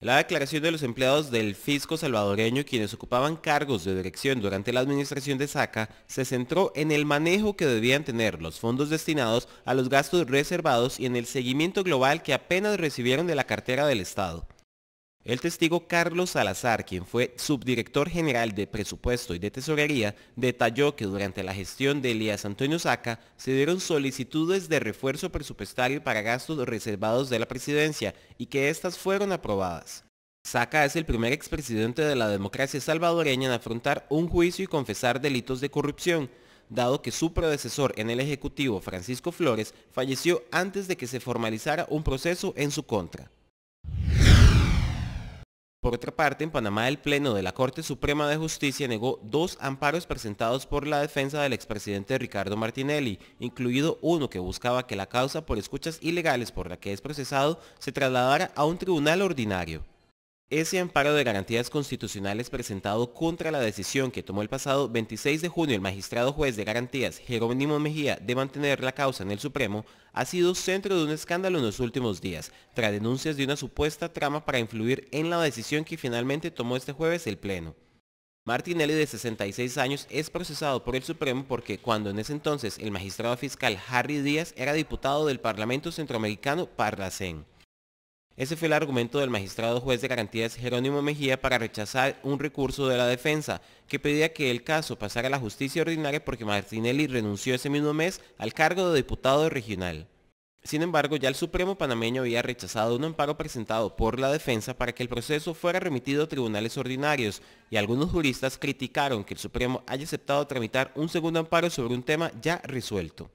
La declaración de los empleados del fisco salvadoreño quienes ocupaban cargos de dirección durante la administración de Saca se centró en el manejo que debían tener los fondos destinados a los gastos reservados y en el seguimiento global que apenas recibieron de la cartera del Estado. El testigo Carlos Salazar, quien fue subdirector general de presupuesto y de tesorería, detalló que durante la gestión de Elías Antonio Saca se dieron solicitudes de refuerzo presupuestario para gastos reservados de la presidencia y que éstas fueron aprobadas. Saca es el primer expresidente de la democracia salvadoreña en afrontar un juicio y confesar delitos de corrupción, dado que su predecesor en el Ejecutivo, Francisco Flores, falleció antes de que se formalizara un proceso en su contra. Por otra parte, en Panamá el Pleno de la Corte Suprema de Justicia negó dos amparos presentados por la defensa del expresidente Ricardo Martinelli, incluido uno que buscaba que la causa por escuchas ilegales por la que es procesado se trasladara a un tribunal ordinario. Ese amparo de garantías constitucionales presentado contra la decisión que tomó el pasado 26 de junio el magistrado juez de garantías Jerónimo Mejía de mantener la causa en el Supremo ha sido centro de un escándalo en los últimos días, tras denuncias de una supuesta trama para influir en la decisión que finalmente tomó este jueves el Pleno. Martinelli, de 66 años, es procesado por el Supremo porque cuando en ese entonces el magistrado fiscal Harry Díaz era diputado del Parlamento Centroamericano Parlacén. Ese fue el argumento del magistrado juez de garantías Jerónimo Mejía para rechazar un recurso de la defensa que pedía que el caso pasara a la justicia ordinaria porque Martinelli renunció ese mismo mes al cargo de diputado regional. Sin embargo, ya el Supremo panameño había rechazado un amparo presentado por la defensa para que el proceso fuera remitido a tribunales ordinarios y algunos juristas criticaron que el Supremo haya aceptado tramitar un segundo amparo sobre un tema ya resuelto.